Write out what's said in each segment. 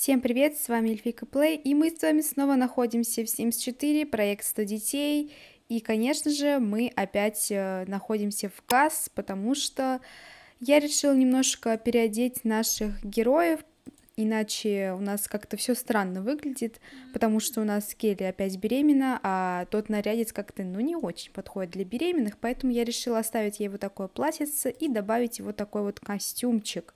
Всем привет, с вами Эльфика Плей, и мы с вами снова находимся в Sims 4, проект 100 детей, и, конечно же, мы опять э, находимся в КАС, потому что я решила немножко переодеть наших героев, иначе у нас как-то все странно выглядит, потому что у нас Келли опять беременна, а тот нарядец как-то, ну, не очень подходит для беременных, поэтому я решила оставить ей вот такое платьице и добавить его такой вот костюмчик.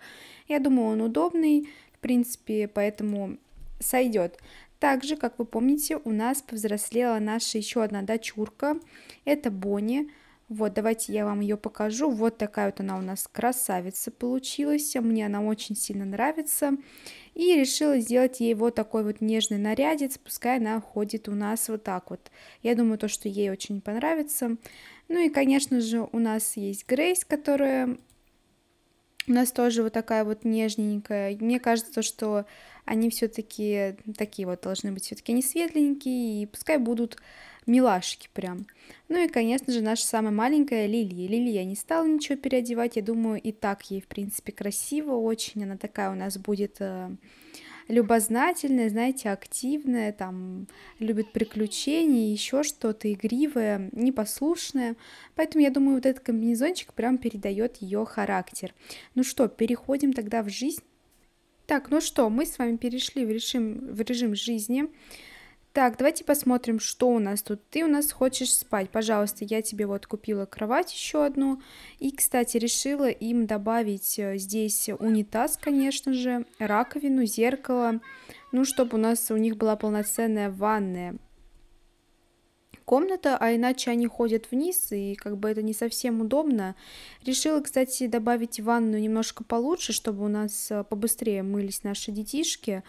Я думаю, он удобный, принципе, поэтому сойдет. Также, как вы помните, у нас повзрослела наша еще одна дочурка. Это Бонни. Вот, давайте я вам ее покажу. Вот такая вот она у нас красавица получилась. Мне она очень сильно нравится. И решила сделать ей вот такой вот нежный нарядец. Пускай она ходит у нас вот так вот. Я думаю, то, что ей очень понравится. Ну и, конечно же, у нас есть Грейс, которая у нас тоже вот такая вот нежненькая. Мне кажется, что они все-таки такие вот должны быть, все-таки не светленькие, и пускай будут милашки прям. Ну и, конечно же, наша самая маленькая Лилия. Лилия не стала ничего переодевать, я думаю, и так ей, в принципе, красиво очень. Она такая у нас будет э, любознательная, знаете, активная, там, любит приключения, еще что-то игривое, непослушное. Поэтому я думаю, вот этот комбинезончик прям передает ее характер. Ну что, переходим тогда в жизнь. Так, ну что, мы с вами перешли в режим, в режим жизни. Так, давайте посмотрим, что у нас тут. Ты у нас хочешь спать. Пожалуйста, я тебе вот купила кровать еще одну. И, кстати, решила им добавить э, здесь унитаз, конечно же, раковину, зеркало. Ну, чтобы у нас у них была полноценная ванная комната, а иначе они ходят вниз, и как бы это не совсем удобно. Решила, кстати, добавить ванну немножко получше, чтобы у нас э, побыстрее мылись наши детишки.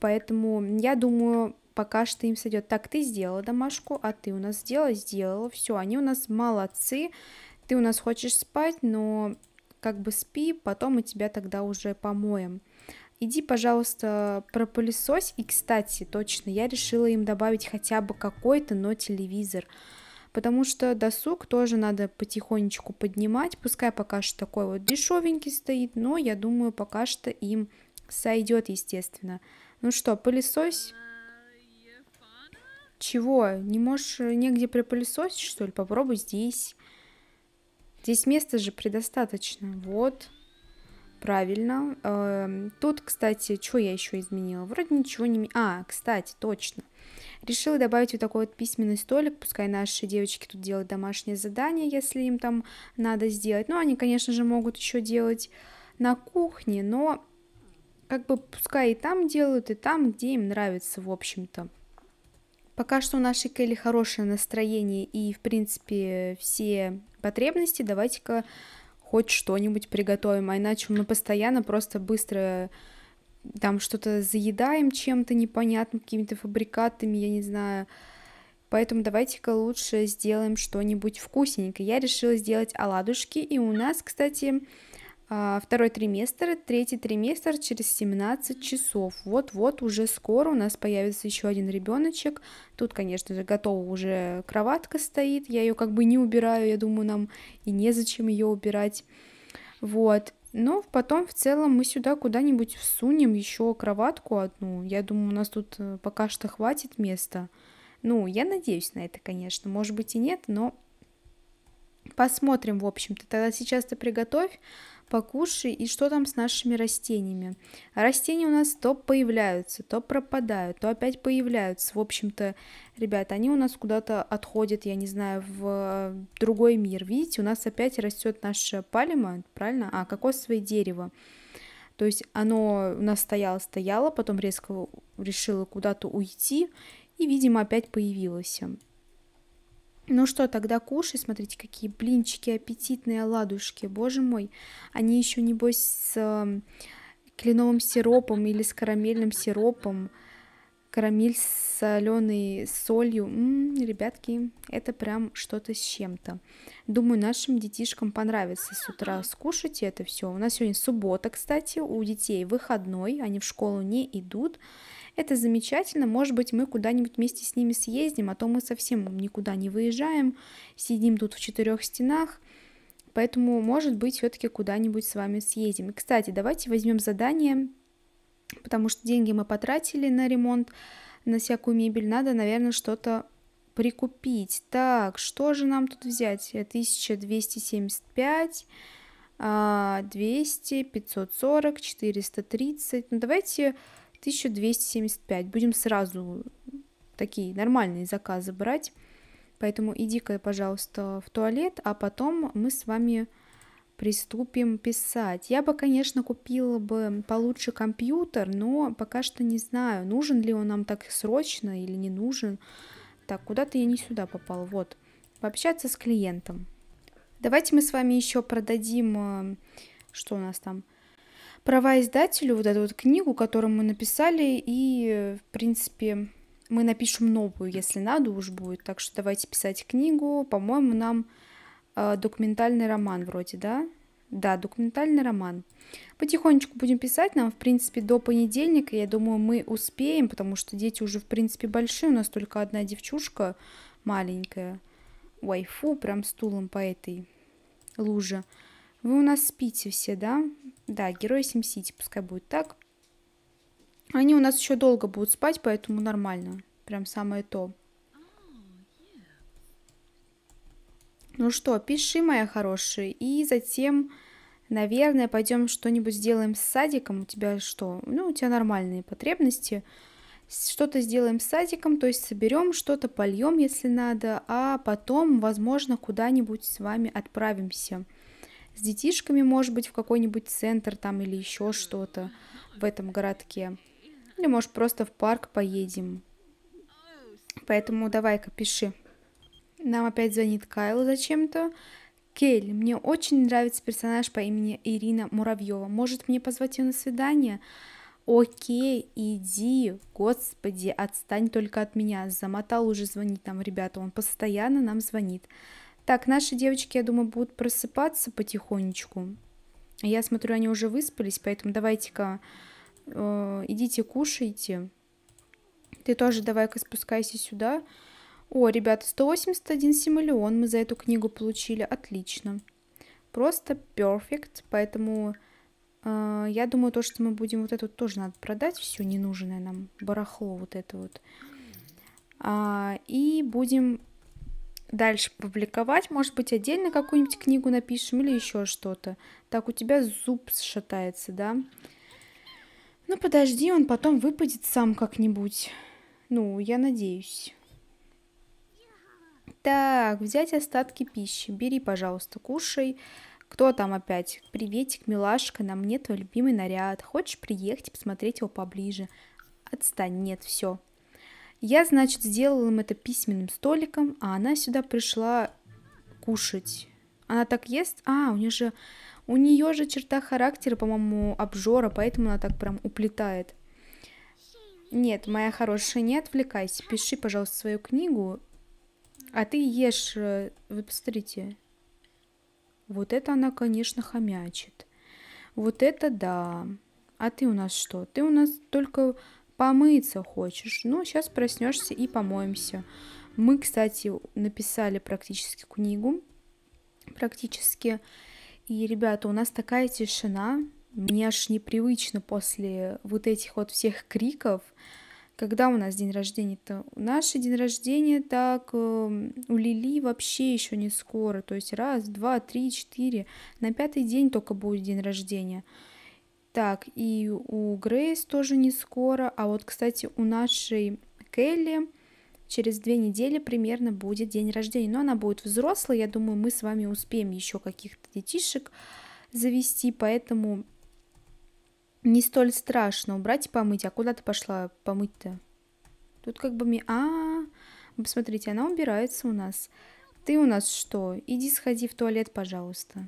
Поэтому я думаю, пока что им сойдет. Так, ты сделала домашку, а ты у нас сделала, сделала, все, они у нас молодцы, ты у нас хочешь спать, но как бы спи, потом мы тебя тогда уже помоем. Иди, пожалуйста, пропылесось. И, кстати, точно, я решила им добавить хотя бы какой-то, но телевизор. Потому что досуг тоже надо потихонечку поднимать. Пускай пока что такой вот дешевенький стоит, но я думаю, пока что им сойдет, естественно. Ну что, пылесось? Чего? Не можешь э, негде припылесосить, что ли? Попробуй здесь. Здесь места же предостаточно. Вот. Правильно. Эм, тут, кстати, что я еще изменила? Вроде ничего не... А, кстати, точно. Решила добавить вот такой вот письменный столик, пускай наши девочки тут делают домашнее задание, если им там надо сделать. Ну, они, конечно же, могут еще делать на кухне, но как бы пускай и там делают, и там, где им нравится, в общем-то. Пока что у нашей Келли хорошее настроение и, в принципе, все потребности. Давайте-ка хоть что-нибудь приготовим, а иначе мы постоянно просто быстро там что-то заедаем чем-то непонятным, какими-то фабрикатами, я не знаю. Поэтому давайте-ка лучше сделаем что-нибудь вкусненькое. Я решила сделать оладушки, и у нас, кстати, а, второй триместр, третий триместр через 17 часов. Вот-вот уже скоро у нас появится еще один ребеночек. Тут, конечно же, готова уже кроватка стоит. Я ее как бы не убираю, я думаю, нам и незачем ее убирать. Вот. Но потом в целом мы сюда куда-нибудь всунем еще кроватку одну. Я думаю, у нас тут э, пока что хватит места. Ну, я надеюсь на это, конечно. Может быть и нет, но посмотрим, в общем-то. Тогда сейчас ты приготовь покушай и что там с нашими растениями. Растения у нас то появляются, то пропадают, то опять появляются. В общем-то, ребят, они у нас куда-то отходят, я не знаю, в э, другой мир. Видите, у нас опять растет наша пальма, правильно? А, кокосовое дерево. То есть оно у нас стояло-стояло, потом резко решило куда-то уйти и, видимо, опять появилось. Ну что, тогда кушай, смотрите, какие блинчики аппетитные, оладушки, боже мой. Они еще, небось, с эм, кленовым сиропом или с карамельным сиропом. Карамель с соленой солью. М-м, ребятки, это прям что-то с чем-то. Думаю, нашим детишкам понравится с утра скушать это все. У нас сегодня суббота, кстати, у детей выходной, они в школу не идут. Это замечательно, может быть, мы куда-нибудь вместе с ними съездим, а то мы совсем никуда не выезжаем, сидим тут в четырех стенах, поэтому, может быть, все-таки куда-нибудь с вами съездим. И, кстати, давайте возьмем задание, потому что деньги мы потратили на ремонт, на всякую мебель, надо, наверное, что-то прикупить. Так, что же нам тут взять? 1275, 200, 540, 430. Ну, давайте 1275. Будем сразу такие нормальные заказы брать. Поэтому иди-ка, пожалуйста, в туалет, а потом мы с вами приступим писать. Я бы, конечно, купила бы получше компьютер, но пока что не знаю, нужен ли он нам так срочно или не нужен. Так, куда-то я не сюда попал. Вот, пообщаться с клиентом. Давайте мы с вами еще продадим, э, что у нас там, права издателю вот эту вот книгу, которую мы написали, и, в принципе, мы напишем новую, если надо уж будет. Так что давайте писать книгу. По-моему, нам э, документальный роман вроде, да? Да, документальный роман. Потихонечку будем писать. Нам, в принципе, до понедельника, я думаю, мы успеем, потому что дети уже, в принципе, большие. У нас только одна девчушка маленькая. Ой, фу, прям стулом по этой луже. Вы у нас спите все, да? Да, герои Сим-Сити, пускай будет так. Они у нас еще долго будут спать, поэтому нормально. Прям самое то. Ну что, пиши, моя хорошая, и затем, наверное, пойдем что-нибудь сделаем с садиком. У тебя что? Ну, у тебя нормальные потребности. Что-то сделаем с садиком, то есть соберем что-то, польем, если надо, а потом, возможно, куда-нибудь с вами отправимся с детишками, может быть, в какой-нибудь центр там или еще что-то в этом городке. Или, может, просто в парк поедем. Поэтому давай-ка пиши. Нам опять звонит Кайл зачем-то. Кель, мне очень нравится персонаж по имени Ирина Муравьева. Может, мне позвать ее на свидание? Окей, иди, господи, отстань только от меня. Замотал уже звонить нам, ребята, он постоянно нам звонит. Так, наши девочки, я думаю, будут просыпаться потихонечку. Я смотрю, они уже выспались, поэтому давайте-ка э, идите кушайте. Ты тоже давай-ка спускайся сюда. О, ребята, 181 симулион мы за эту книгу получили. Отлично. Просто perfect. Поэтому э, я думаю, то, что мы будем вот эту тоже надо продать. Все ненужное нам барахло вот это вот. А, и будем дальше публиковать. Может быть, отдельно какую-нибудь книгу напишем или еще что-то. Так у тебя зуб шатается, да? Ну, подожди, он потом выпадет сам как-нибудь. Ну, я надеюсь. Так, взять остатки пищи. Бери, пожалуйста, кушай. Кто там опять? Приветик, милашка, на мне твой любимый наряд. Хочешь приехать посмотреть его поближе? Отстань, нет, все. Я, значит, сделала им это письменным столиком, а она сюда пришла кушать. Она так ест? А, у нее же... У нее же черта характера, по-моему, обжора, поэтому она так прям уплетает. Нет, моя хорошая, не отвлекайся. Пиши, пожалуйста, свою книгу. А ты ешь... Э, вы посмотрите. Вот это она, конечно, хомячит. Вот это да. А ты у нас что? Ты у нас только помыться хочешь, ну, сейчас проснешься и помоемся. Мы, кстати, написали практически книгу, практически, и, ребята, у нас такая тишина, мне аж непривычно после вот этих вот всех криков, когда у нас день рождения-то? Наше день рождения так э, у Лили вообще еще не скоро. То есть раз, два, три, четыре. На пятый день только будет день рождения. Так, и у Грейс тоже не скоро. А вот, кстати, у нашей Келли через две недели примерно будет день рождения. Но она будет взрослой. Я думаю, мы с вами успеем еще каких-то детишек завести. Поэтому не столь страшно убрать и помыть. А куда ты пошла помыть-то? Тут как бы... Ми... А, посмотрите, она убирается у нас. Ты у нас что? Иди сходи в туалет, пожалуйста.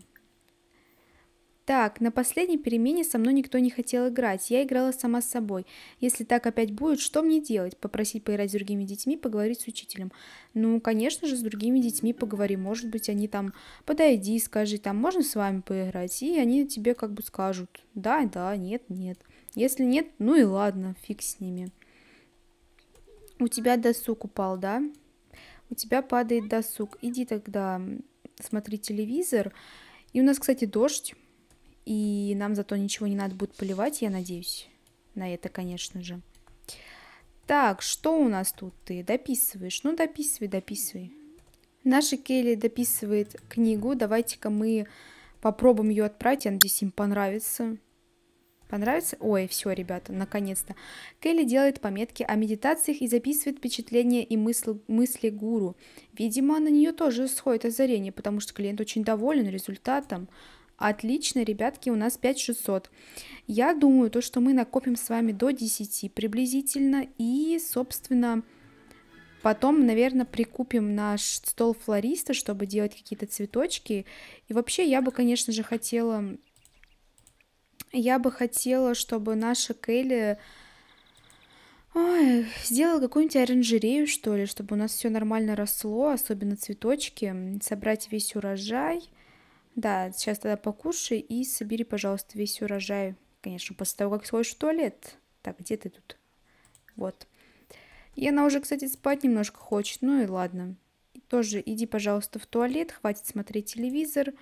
Так, на последней перемене со мной никто не хотел играть, я играла сама с собой. Если так опять будет, что мне делать? Попросить поиграть с другими детьми, поговорить с учителем. Ну, конечно же, с другими детьми поговори, может быть, они там, подойди и скажи, там, можно с вами поиграть? И они тебе как бы скажут, да, да, нет, нет. Если нет, ну и ладно, фиг с ними. У тебя досуг упал, да? У тебя падает досуг. Иди тогда смотри телевизор. И у нас, кстати, дождь. И нам зато ничего не надо будет поливать, я надеюсь. На это, конечно же. Так, что у нас тут ты дописываешь? Ну, дописывай, дописывай. Наша Келли дописывает книгу. Давайте-ка мы попробуем ее отправить. Я надеюсь, им понравится. Понравится? Ой, все, ребята, наконец-то. Келли делает пометки о медитациях и записывает впечатления и мысли, мысли гуру. Видимо, на нее тоже сходит озарение, потому что клиент очень доволен результатом. Отлично, ребятки, у нас 5600. Я думаю, то, что мы накопим с вами до 10 приблизительно. И, собственно, потом, наверное, прикупим наш стол флориста, чтобы делать какие-то цветочки. И вообще, я бы, конечно же, хотела... Я бы хотела, чтобы наша Келли... Ой, сделала какую-нибудь оранжерею, что ли, чтобы у нас все нормально росло, особенно цветочки, собрать весь урожай. Да, сейчас тогда покушай и собери, пожалуйста, весь урожай. Конечно, после того, как сходишь в туалет. Так, где ты тут? Вот. И она уже, кстати, спать немножко хочет. Ну и ладно. тоже иди, пожалуйста, в туалет. Хватит смотреть телевизор.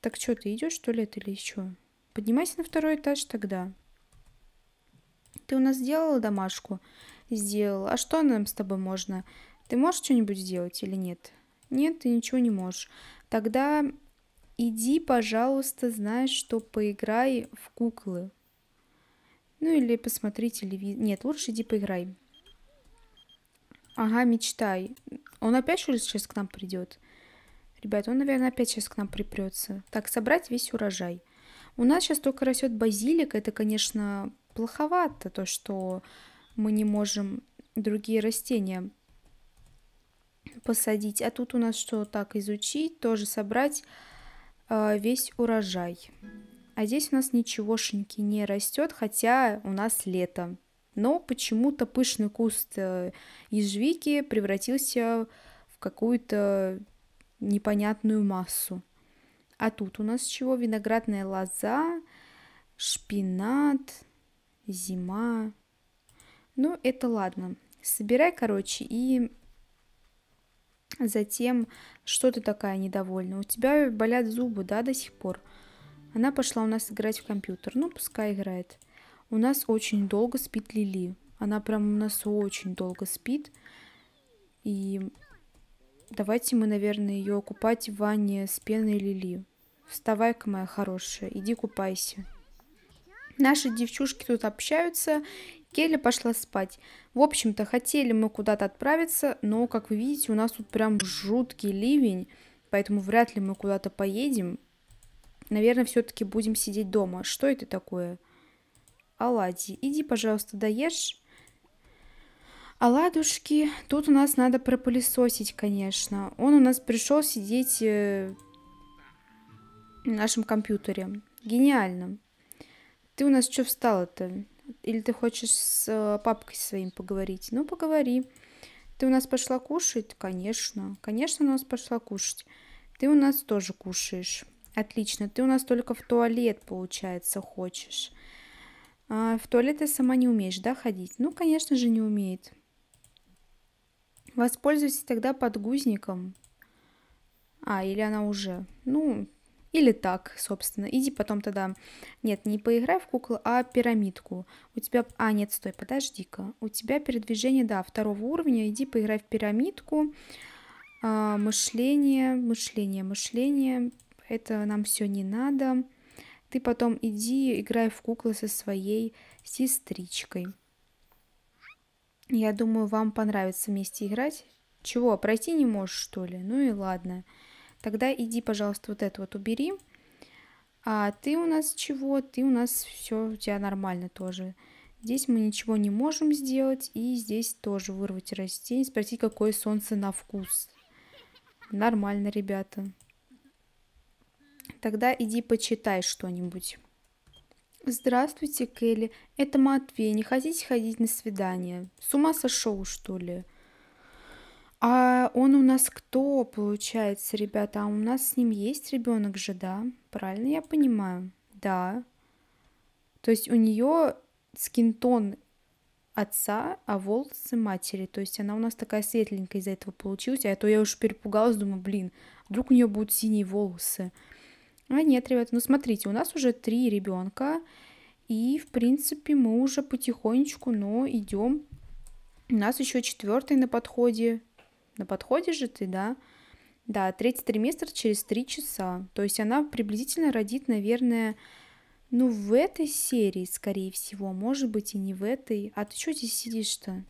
Так что, ты идешь в туалет или еще? Поднимайся на второй этаж тогда. Ты у нас сделала домашку? Сделала. А что нам с тобой можно? Ты можешь что-нибудь сделать или нет? Нет, ты ничего не можешь. Тогда иди, пожалуйста, знаешь что, поиграй в куклы. Ну или посмотри телевизор. Нет, лучше иди поиграй. Ага, мечтай. Он опять что ли сейчас к нам придет? Ребят, он, наверное, опять сейчас к нам припрется. Так, собрать весь урожай. У нас сейчас только растет базилик. Это, конечно, плоховато, то, что мы не можем другие растения посадить. А тут у нас что, так, изучить, тоже собрать. Э, весь урожай. А здесь у нас ничегошеньки не растет, хотя у нас лето. Но почему-то пышный куст ежевики э, превратился в какую-то непонятную массу. А тут у нас чего? Виноградная лоза, шпинат, зима. Ну, это ладно. Собирай, короче, и Затем, что ты такая недовольная? У тебя болят зубы, да, до сих пор? Она пошла у нас играть в компьютер. Ну, пускай играет. У нас очень долго спит Лили. Она прям у нас очень долго спит. И давайте мы, наверное, ее купать в ванне с пеной Лили. Вставай-ка, моя хорошая, иди купайся. Наши девчушки тут общаются, Келли пошла спать. В общем-то, хотели мы куда-то отправиться, но, как вы видите, у нас тут прям жуткий ливень, поэтому вряд ли мы куда-то поедем. Наверное, все-таки будем сидеть дома. Что это такое? Оладьи. Иди, пожалуйста, доешь. Оладушки. Тут у нас надо пропылесосить, конечно. Он у нас пришел сидеть в э, нашем компьютере. Гениально. Ты у нас что встала-то? Или ты хочешь с э, папкой своим поговорить? Ну, поговори. Ты у нас пошла кушать? Конечно. Конечно, у нас пошла кушать. Ты у нас тоже кушаешь. Отлично. Ты у нас только в туалет, получается, хочешь. А в туалет ты сама не умеешь, да, ходить? Ну, конечно же, не умеет. Воспользуйся тогда подгузником. А, или она уже. Ну, или так, собственно. Иди потом тогда... Нет, не поиграй в куклу, а пирамидку. У тебя... А, нет, стой, подожди-ка. У тебя передвижение, да, второго уровня. Иди поиграй в пирамидку. А, мышление, мышление, мышление. Это нам все не надо. Ты потом иди, играй в куклы со своей сестричкой. Я думаю, вам понравится вместе играть. Чего, пройти не можешь, что ли? Ну и ладно. Ладно. Тогда иди, пожалуйста, вот это вот убери. А ты у нас чего? Ты у нас все у тебя нормально тоже. Здесь мы ничего не можем сделать. И здесь тоже вырвать растение, спросить, какое солнце на вкус. Нормально, ребята. Тогда иди почитай что-нибудь. Здравствуйте, Келли. Это Матвей. Не хотите ходить на свидание? С ума сошел, что ли? А он у нас кто, получается, ребята? А у нас с ним есть ребенок же, да? Правильно я понимаю? Да. То есть у нее скинтон отца, а волосы матери. То есть она у нас такая светленькая из-за этого получилась. А то я уже перепугалась, думаю, блин, вдруг у нее будут синие волосы. А нет, ребята, ну смотрите, у нас уже три ребенка. И, в принципе, мы уже потихонечку, но идем. У нас еще четвертый на подходе на подходе же ты, да? Да, третий триместр через три часа. То есть она приблизительно родит, наверное, ну, в этой серии, скорее всего. Может быть, и не в этой. А ты что здесь сидишь-то?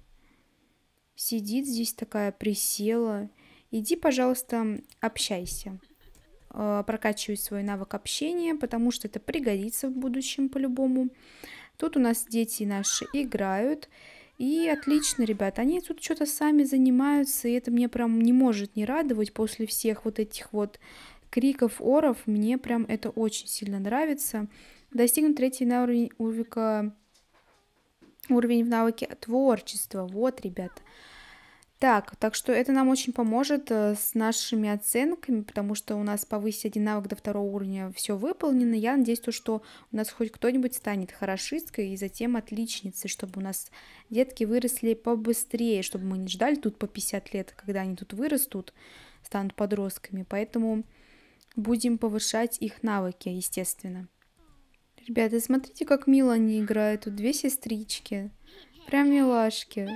Сидит здесь такая, присела. Иди, пожалуйста, общайся. Э, прокачивай свой навык общения, потому что это пригодится в будущем по-любому. Тут у нас дети наши играют. И отлично, ребят, они тут что-то сами занимаются, и это мне прям не может не радовать после всех вот этих вот криков, оров. Мне прям это очень сильно нравится. Достигнут третий на уровень, уровень, уровень в навыке творчества. Вот, ребята. Так, так что это нам очень поможет э, с нашими оценками, потому что у нас повысить один навык до второго уровня все выполнено. Я надеюсь, то, что у нас хоть кто-нибудь станет хорошисткой и затем отличницей, чтобы у нас детки выросли побыстрее, чтобы мы не ждали тут по 50 лет, когда они тут вырастут, станут подростками. Поэтому будем повышать их навыки, естественно. Ребята, смотрите, как мило они играют. Тут две сестрички. Прям милашки.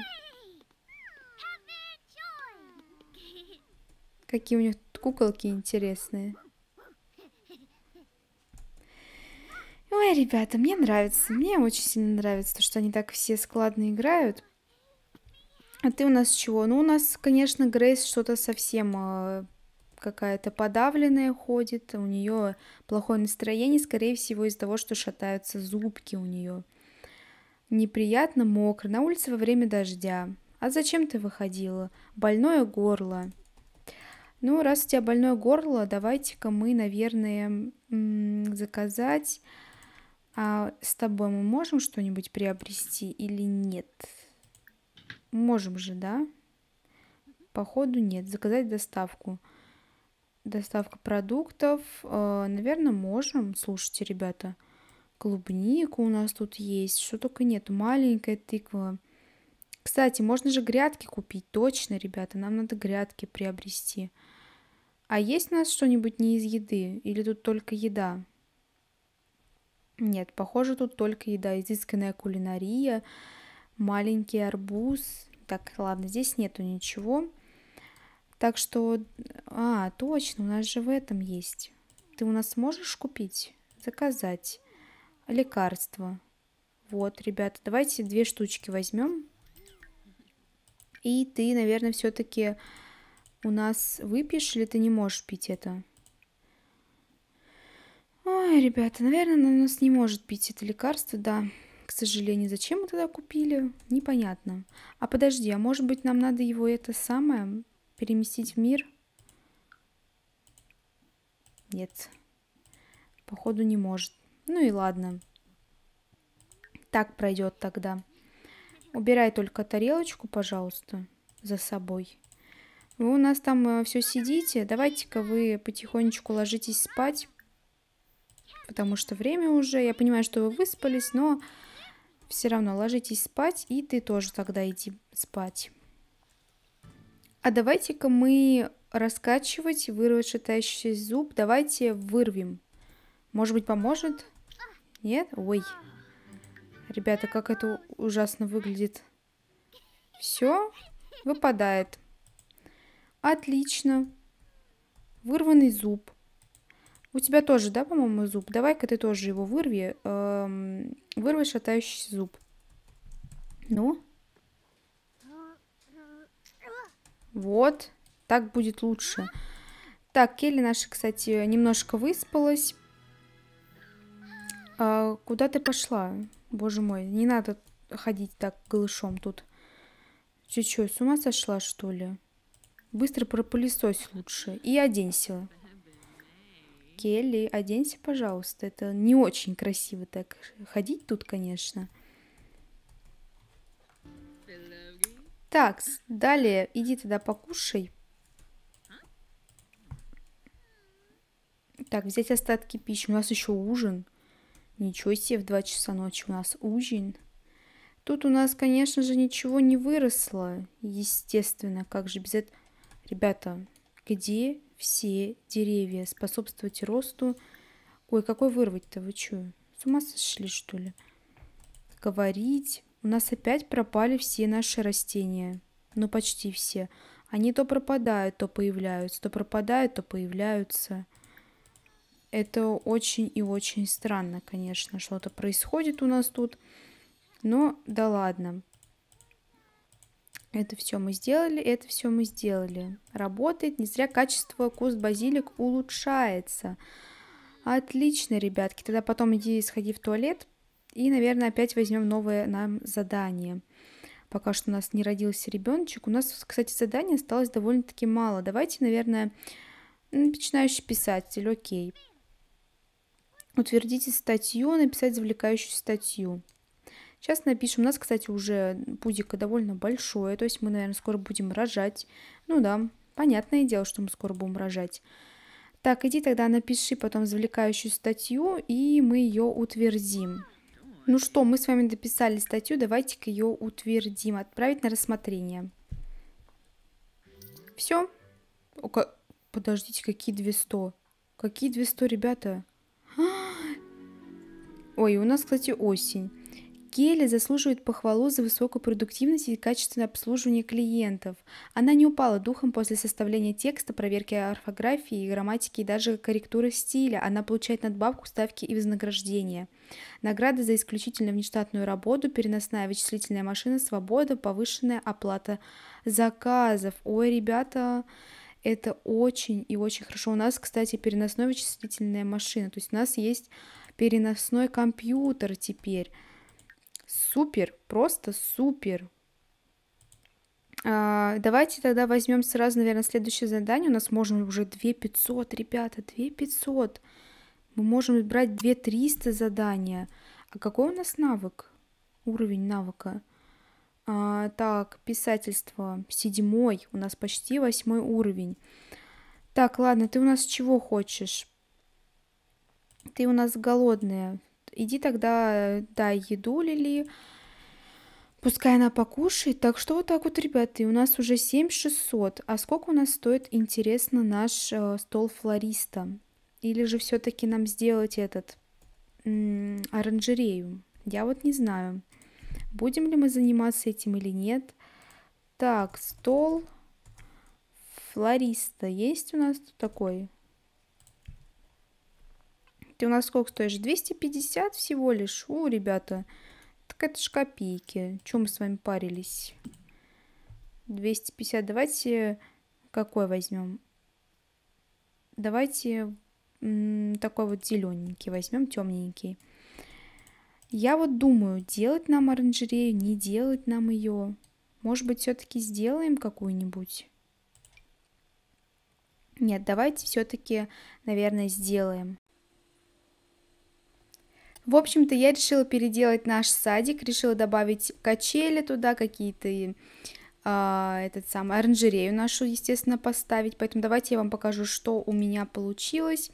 Какие у них куколки интересные. Ой, ребята, мне нравится. Мне очень сильно нравится, то, что они так все складно играют. А ты у нас чего? Ну, у нас, конечно, Грейс что-то совсем э, какая-то подавленная ходит. У нее плохое настроение, скорее всего, из-за того, что шатаются зубки у нее. Неприятно мокро, на улице во время дождя. А зачем ты выходила? Больное горло. Ну, раз у тебя больное горло, давайте-ка мы, наверное, заказать. А с тобой мы можем что-нибудь приобрести или нет? Можем же, да? Походу нет. Заказать доставку. Доставка продуктов. Э, а, наверное, можем. Слушайте, ребята. клубнику у нас тут есть. Что только нет. Маленькая тыква. Кстати, можно же грядки купить. Точно, ребята. Нам надо грядки приобрести. А есть у нас что-нибудь не из еды? Или тут только еда? Нет, похоже, тут только еда. Изысканная кулинария, маленький арбуз. Так, ладно, здесь нету ничего. Так что... А, точно, у нас же в этом есть. Ты у нас можешь купить? Заказать. Лекарство. Вот, ребята, давайте две штучки возьмем. И ты, наверное, все-таки у нас выпьешь или ты не можешь пить это? Ой, ребята, наверное, она у нас не может пить это лекарство, да. К сожалению, зачем мы тогда купили? Непонятно. А подожди, а может быть нам надо его это самое переместить в мир? Нет. Походу не может. Ну и ладно. Так пройдет тогда. Убирай только тарелочку, пожалуйста, за собой. Вы у нас там э, все сидите. Давайте-ка вы потихонечку ложитесь спать. Потому что время уже. Я понимаю, что вы выспались, но все равно ложитесь спать. И ты тоже тогда иди спать. А давайте-ка мы раскачивать, вырвать шатающийся зуб. Давайте вырвем. Может быть, поможет? Нет? Ой. Ребята, как это ужасно выглядит. Все выпадает. Отлично. Вырванный зуб. У тебя тоже, да, по-моему, зуб? Давай-ка ты тоже его вырви. Эм, вырви шатающийся зуб. Ну? Вот. Так будет лучше. Так, Келли наша, кстати, немножко выспалась. А, куда ты пошла? Боже мой, не надо ходить так голышом тут. Ты что, с ума сошла, что ли? Быстро пропылесось лучше и оденься. Келли, оденься, пожалуйста. Это не очень красиво так ходить тут, конечно. Так, далее иди тогда покушай. Так, взять остатки пищи. У нас еще ужин. Ничего себе, в 2 часа ночи у нас ужин. Тут у нас, конечно же, ничего не выросло. Естественно, как же без этого... Ребята, где все деревья? Способствуйте росту. Ой, какой вырвать-то? Вы что, с ума сошли, что ли? Говорить. У нас опять пропали все наши растения. Ну, почти все. Они то пропадают, то появляются, то пропадают, то появляются. Это очень и очень странно, конечно, что-то происходит у нас тут. Но да ладно. Это все мы сделали, это все мы сделали. Работает, не зря качество куст базилик улучшается. Отлично, ребятки. Тогда потом иди сходи в туалет и, наверное, опять возьмем новое нам задание. Пока что у нас не родился ребеночек. У нас, кстати, заданий осталось довольно-таки мало. Давайте, наверное, начинающий писатель, окей. Утвердите статью, написать завлекающую статью. Сейчас напишем. У нас, кстати, уже пузико довольно большое, то есть мы, наверное, скоро будем рожать. Ну да, понятное дело, что мы скоро будем рожать. Так, иди тогда напиши потом завлекающую статью, и мы ее утвердим. Ну что, мы с вами дописали статью, давайте-ка ее утвердим, отправить на рассмотрение. Все? Ка... Подождите, какие 200? Какие 200, ребята? Ой, у нас, кстати, осень. Гели заслуживает похвалу за высокую продуктивность и качественное обслуживание клиентов. Она не упала духом после составления текста, проверки орфографии, и грамматики и даже корректуры стиля. Она получает надбавку, ставки и вознаграждения. Награды за исключительно внештатную работу, переносная вычислительная машина, свобода, повышенная оплата заказов. Ой, ребята, это очень и очень хорошо. У нас, кстати, переносная вычислительная машина. То есть у нас есть переносной компьютер теперь. Супер, просто супер. А, давайте тогда возьмем сразу, наверное, следующее задание. У нас можно уже 2500, ребята, 2500. Мы можем брать 2300 задания. А какой у нас навык? Уровень навыка. А, так, писательство. Седьмой. У нас почти восьмой уровень. Так, ладно, ты у нас чего хочешь? Ты у нас голодная. Иди тогда э, дай еду Лили, пускай она покушает. Так что вот так вот, ребята, и у нас уже 7600. А сколько у нас стоит, интересно, наш э, стол флориста? Или же все-таки нам сделать этот м -м, оранжерею? Я вот не знаю, будем ли мы заниматься этим или нет. Так, стол флориста есть у нас тут такой? Ты у нас сколько стоишь? 250 всего лишь? О, ребята, так это ж копейки. Чем мы с вами парились? 250. Давайте какой возьмем? Давайте такой вот зелененький возьмем, темненький. Я вот думаю, делать нам оранжерею, не делать нам ее. Может быть, все-таки сделаем какую-нибудь? Нет, давайте все-таки, наверное, сделаем. В общем-то, я решила переделать наш садик, решила добавить качели туда, какие-то э, этот самый оранжерею нашу, естественно, поставить. Поэтому давайте я вам покажу, что у меня получилось.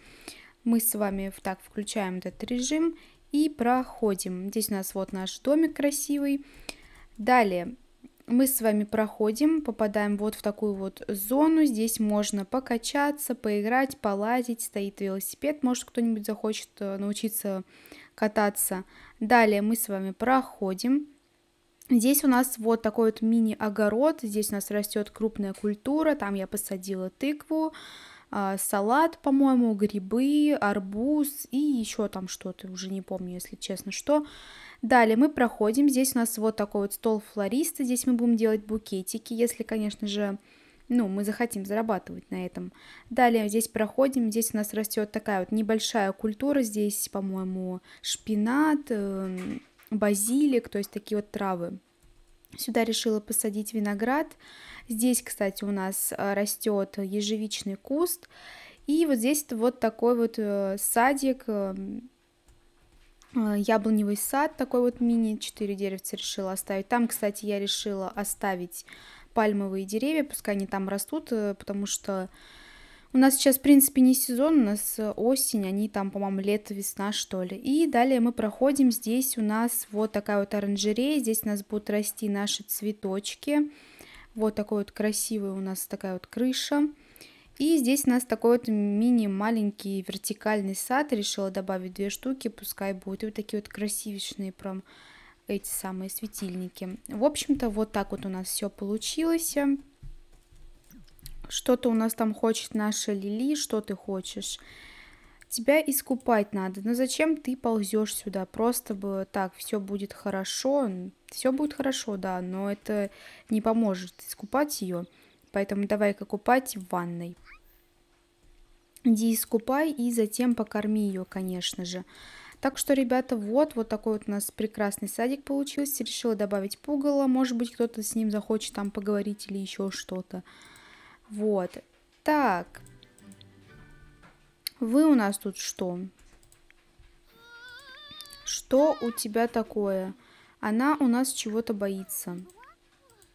Мы с вами так включаем этот режим и проходим. Здесь у нас вот наш домик красивый. Далее мы с вами проходим, попадаем вот в такую вот зону. Здесь можно покачаться, поиграть, полазить. Стоит велосипед, может кто-нибудь захочет э, научиться кататься. Далее мы с вами проходим. Здесь у нас вот такой вот мини-огород, здесь у нас растет крупная культура, там я посадила тыкву, а, салат, по-моему, грибы, арбуз и еще там что-то, уже не помню, если честно, что. Далее мы проходим, здесь у нас вот такой вот стол флориста, здесь мы будем делать букетики, если, конечно же, ну, мы захотим зарабатывать на этом. Далее здесь проходим, здесь у нас растет такая вот небольшая культура, здесь, по-моему, шпинат, эм, базилик, то есть такие вот травы. Сюда решила посадить виноград. Здесь, кстати, у нас э, растет ежевичный куст. И вот здесь вот такой вот э, садик, эм, э, яблоневый сад, такой вот мини, 4 деревца решила оставить. Там, кстати, я решила оставить пальмовые деревья, пускай они там растут, э, потому что у нас сейчас, в принципе, не сезон, у нас осень, они там, по-моему, лето, весна, что ли. И далее мы проходим, здесь у нас вот такая вот оранжерея, здесь у нас будут расти наши цветочки. Вот такой вот красивый у нас такая вот крыша. И здесь у нас такой вот мини-маленький вертикальный сад, решила добавить две штуки, пускай будут и вот такие вот красивичные прям эти самые светильники. В общем-то, вот так вот у нас все получилось. Что-то у нас там хочет наша Лили, что ты хочешь? Тебя искупать надо. Но зачем ты ползешь сюда? Просто бы так, все будет хорошо. Все будет хорошо, да, но это не поможет искупать ее. Поэтому давай-ка купать в ванной. Иди искупай и затем покорми ее, конечно же. Так что, ребята, вот, вот такой вот у нас прекрасный садик получился. Решила добавить пугало, может быть, кто-то с ним захочет там поговорить или еще что-то. Вот, так. Вы у нас тут что? Что у тебя такое? Она у нас чего-то боится.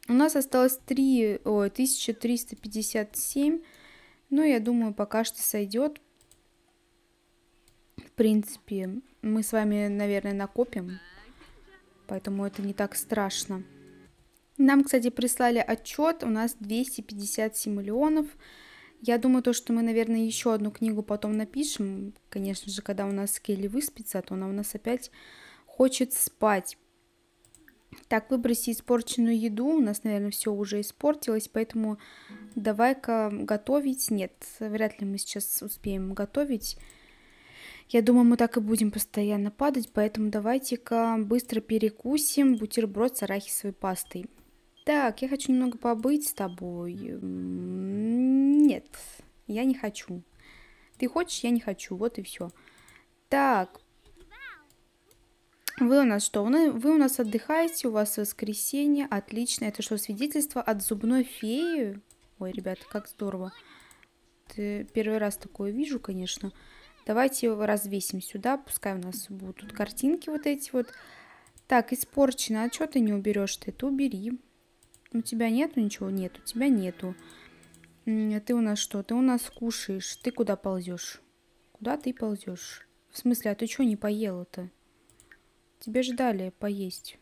У нас осталось 3, ой, 1357. Ну, я думаю, пока что сойдет. В принципе, мы с вами, наверное, накопим. Поэтому это не так страшно. Нам, кстати, прислали отчет. У нас 257 миллионов. Я думаю, то, что мы, наверное, еще одну книгу потом напишем. Конечно же, когда у нас Келли выспится, а то она у нас опять хочет спать. Так, выброси испорченную еду. У нас, наверное, все уже испортилось, поэтому давай-ка готовить. Нет, вряд ли мы сейчас успеем готовить. Я думаю, мы так и будем постоянно падать, поэтому давайте-ка быстро перекусим бутерброд с арахисовой пастой. Так, я хочу немного побыть с тобой. Нет, я не хочу. Ты хочешь, я не хочу, вот и все. Так, вы у нас что? Вы у нас отдыхаете, у вас воскресенье, отлично. Это что, свидетельство от зубной феи? Ой, ребята, как здорово. Ты первый раз такое вижу, конечно. Конечно. Давайте его развесим сюда, пускай у нас будут картинки вот эти вот. Так, испорчено, а что ты не уберешь ты? Это убери. У тебя нету ничего? Нет, у тебя нету. Ты у нас что? Ты у нас кушаешь. Ты куда ползешь? Куда ты ползешь? В смысле, а ты что не поела-то? Тебе ждали поесть.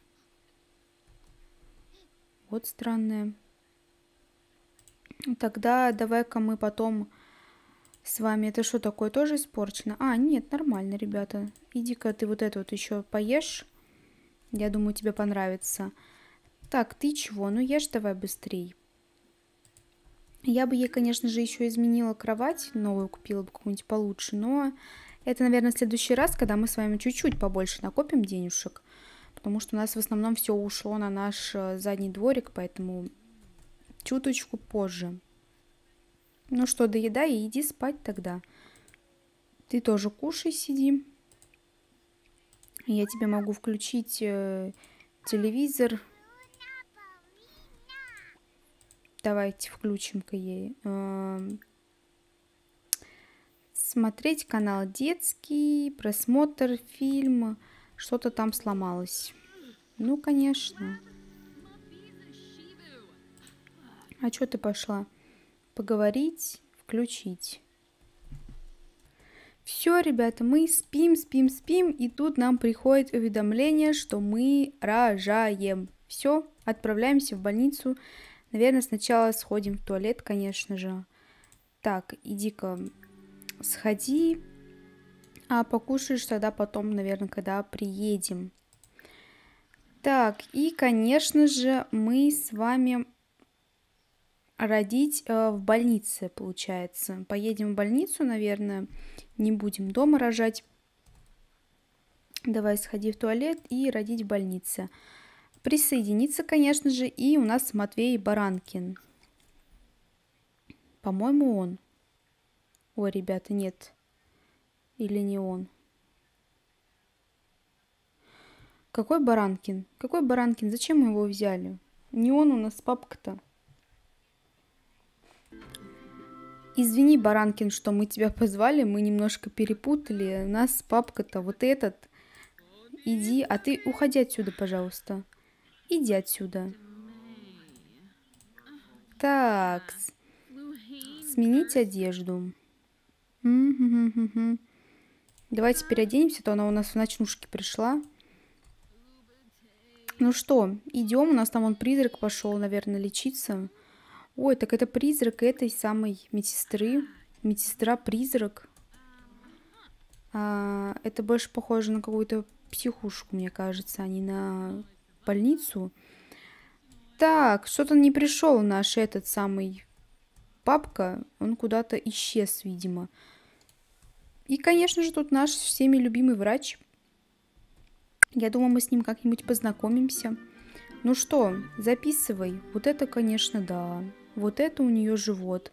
Вот странное. Тогда давай-ка мы потом с вами. Это что такое? Тоже испорчено? А, нет, нормально, ребята. Иди-ка ты вот это вот еще поешь. Я думаю, тебе понравится. Так, ты чего? Ну ешь давай быстрей. Я бы ей, конечно же, еще изменила кровать, новую купила бы какую-нибудь получше, но это, наверное, в следующий раз, когда мы с вами чуть-чуть побольше накопим денежек, потому что у нас в основном все ушло на наш э, задний дворик, поэтому чуточку позже. Ну что, доедай и иди спать тогда. Ты тоже кушай, сиди. Я тебе могу включить э, телевизор. Давайте включим-ка ей. Э, смотреть канал детский, просмотр фильма. Что-то там сломалось. Ну, конечно. А чё ты пошла? поговорить, включить. Все, ребята, мы спим, спим, спим, и тут нам приходит уведомление, что мы рожаем. Все, отправляемся в больницу. Наверное, сначала сходим в туалет, конечно же. Так, иди-ка, сходи, а покушаешь тогда потом, наверное, когда приедем. Так, и, конечно же, мы с вами родить э, в больнице, получается. Поедем в больницу, наверное, не будем дома рожать. Давай сходи в туалет и родить в больнице. Присоединиться, конечно же, и у нас Матвей Баранкин. По-моему, он. Ой, ребята, нет. Или не он. Какой Баранкин? Какой Баранкин? Зачем мы его взяли? Не он у нас папка-то. Извини, Баранкин, что мы тебя позвали, мы немножко перепутали. У нас папка-то вот этот. Иди, а ты уходи отсюда, пожалуйста. Иди отсюда. Так. -с. Сменить одежду. Давайте переоденемся, а то она у нас в ночнушке пришла. Ну что, идем. У нас там он призрак пошел, наверное, лечиться. Ой, так это призрак этой самой медсестры. Медсестра-призрак. А, это больше похоже на какую-то психушку, мне кажется, а не на больницу. Так, что-то не пришел наш этот самый папка. Он куда-то исчез, видимо. И, конечно же, тут наш всеми любимый врач. Я думаю, мы с ним как-нибудь познакомимся. Ну что, записывай. Вот это, конечно, да. Вот это у нее живот.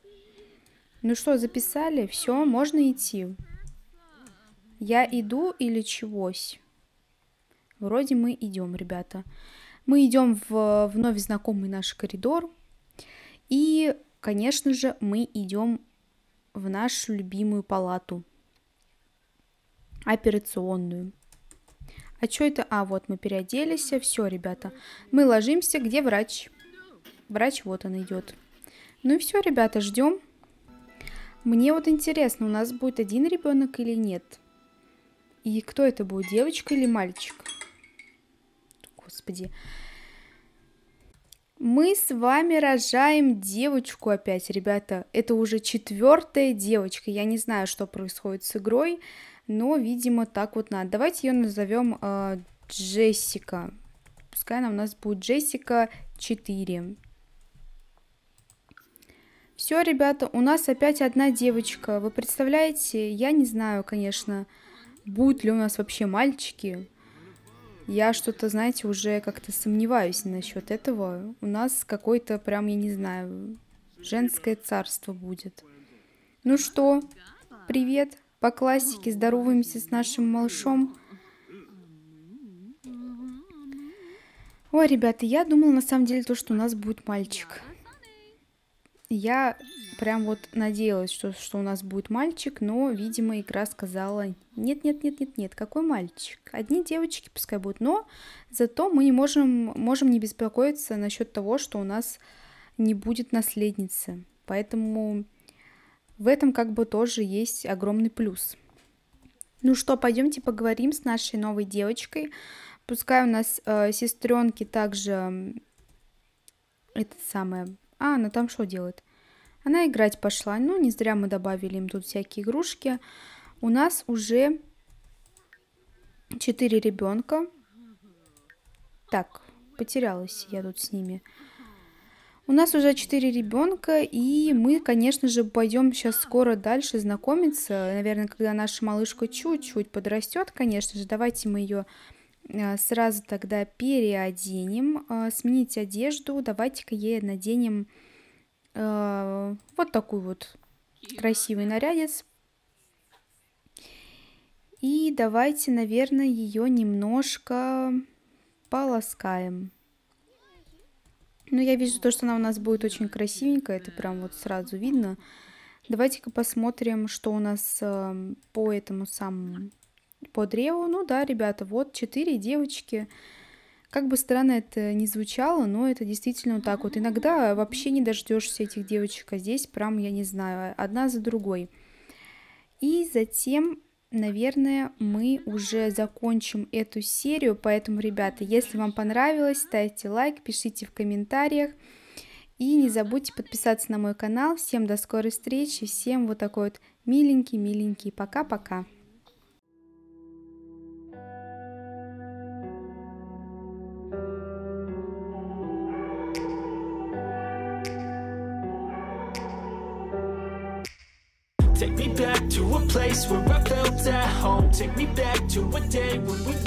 Ну что, записали? Все, можно идти. Я иду или чегось? Вроде мы идем, ребята. Мы идем в вновь знакомый наш коридор. И, конечно же, мы идем в нашу любимую палату. Операционную. А что это? А, вот мы переоделись. Все, ребята. Мы ложимся. Где врач? Врач вот он идет. Ну и все, ребята, ждем. Мне вот интересно, у нас будет один ребенок или нет? И кто это будет, девочка или мальчик? Господи. Мы с вами рожаем девочку опять, ребята. Это уже четвертая девочка. Я не знаю, что происходит с игрой, но, видимо, так вот надо. Давайте ее назовем э, Джессика. Пускай она у нас будет Джессика 4. Все, ребята, у нас опять одна девочка. Вы представляете? Я не знаю, конечно, будут ли у нас вообще мальчики. Я что-то, знаете, уже как-то сомневаюсь насчет этого. У нас какой-то прям, я не знаю, женское царство будет. Ну что, привет. По классике здороваемся с нашим малышом. Ой, ребята, я думала на самом деле то, что у нас будет мальчик. Я прям вот надеялась, что, что у нас будет мальчик, но, видимо, игра сказала, нет-нет-нет-нет-нет, какой мальчик? Одни девочки пускай будут, но зато мы не можем, можем не беспокоиться насчет того, что у нас не будет наследницы. Поэтому в этом как бы тоже есть огромный плюс. Ну что, пойдемте поговорим с нашей новой девочкой. Пускай у нас э, сестренки также это самое а она там что делает? Она играть пошла. Ну, не зря мы добавили им тут всякие игрушки. У нас уже 4 ребенка. Так, потерялась я тут с ними. У нас уже 4 ребенка, и мы, конечно же, пойдем сейчас скоро дальше знакомиться. Наверное, когда наша малышка чуть-чуть подрастет, конечно же, давайте мы ее... Её Э, сразу тогда переоденем, э, сменить одежду. Давайте-ка ей наденем э, вот такой вот красивый нарядец. И давайте, наверное, ее немножко полоскаем. Ну, я вижу то, что она у нас будет очень красивенькая, это прям вот сразу видно. Давайте-ка посмотрим, что у нас по этому самому по древу. Ну да, ребята, вот четыре девочки. Как бы странно это ни звучало, но это действительно вот так вот. Иногда вообще не дождешься этих девочек, а здесь прям, я не знаю, одна за другой. И затем, наверное, мы уже закончим эту серию, поэтому, ребята, если вам понравилось, ставьте лайк, пишите в комментариях. И не забудьте подписаться на мой канал. Всем до скорой встречи, всем вот такой вот миленький-миленький пока-пока. day when we